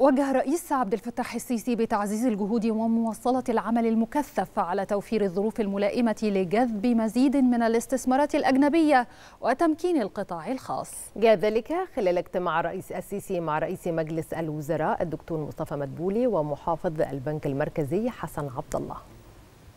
وجه رئيس عبد الفتاح السيسي بتعزيز الجهود ومواصلة العمل المكثف على توفير الظروف الملائمة لجذب مزيد من الاستثمارات الأجنبية وتمكين القطاع الخاص جاء ذلك خلال اجتماع رئيس السيسي مع رئيس مجلس الوزراء الدكتور مصطفى مدبولي ومحافظ البنك المركزي حسن عبد الله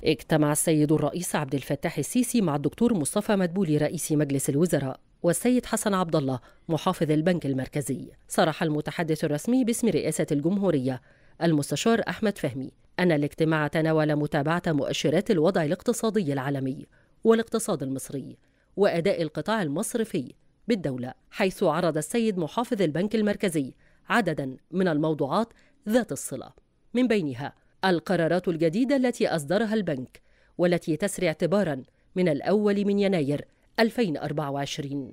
اجتمع السيد الرئيس عبد الفتاح السيسي مع الدكتور مصطفى مدبولي رئيس مجلس الوزراء والسيد حسن عبد الله محافظ البنك المركزي صرح المتحدث الرسمي باسم رئاسة الجمهورية المستشار أحمد فهمي أن الاجتماع تناول متابعة مؤشرات الوضع الاقتصادي العالمي والاقتصاد المصري وأداء القطاع المصرفي بالدولة حيث عرض السيد محافظ البنك المركزي عددا من الموضوعات ذات الصلة من بينها القرارات الجديدة التي أصدرها البنك والتي تسري اعتبارا من الأول من يناير 2024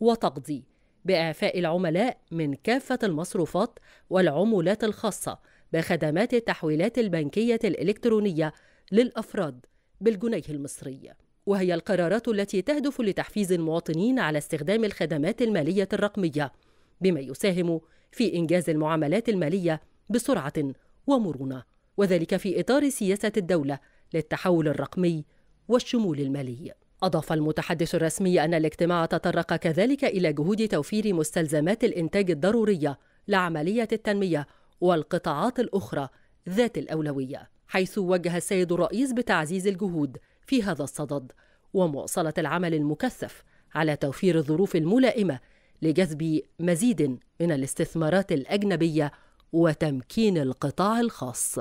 وتقضي بإعفاء العملاء من كافة المصروفات والعمولات الخاصة بخدمات التحويلات البنكية الإلكترونية للأفراد بالجنيه المصري وهي القرارات التي تهدف لتحفيز المواطنين على استخدام الخدمات المالية الرقمية بما يساهم في إنجاز المعاملات المالية بسرعة ومرونة وذلك في إطار سياسة الدولة للتحول الرقمي والشمول المالي أضاف المتحدث الرسمي أن الاجتماع تطرق كذلك إلى جهود توفير مستلزمات الإنتاج الضرورية لعملية التنمية والقطاعات الأخرى ذات الأولوية، حيث وجه السيد الرئيس بتعزيز الجهود في هذا الصدد ومواصلة العمل المكثف على توفير الظروف الملائمة لجذب مزيد من الاستثمارات الأجنبية وتمكين القطاع الخاص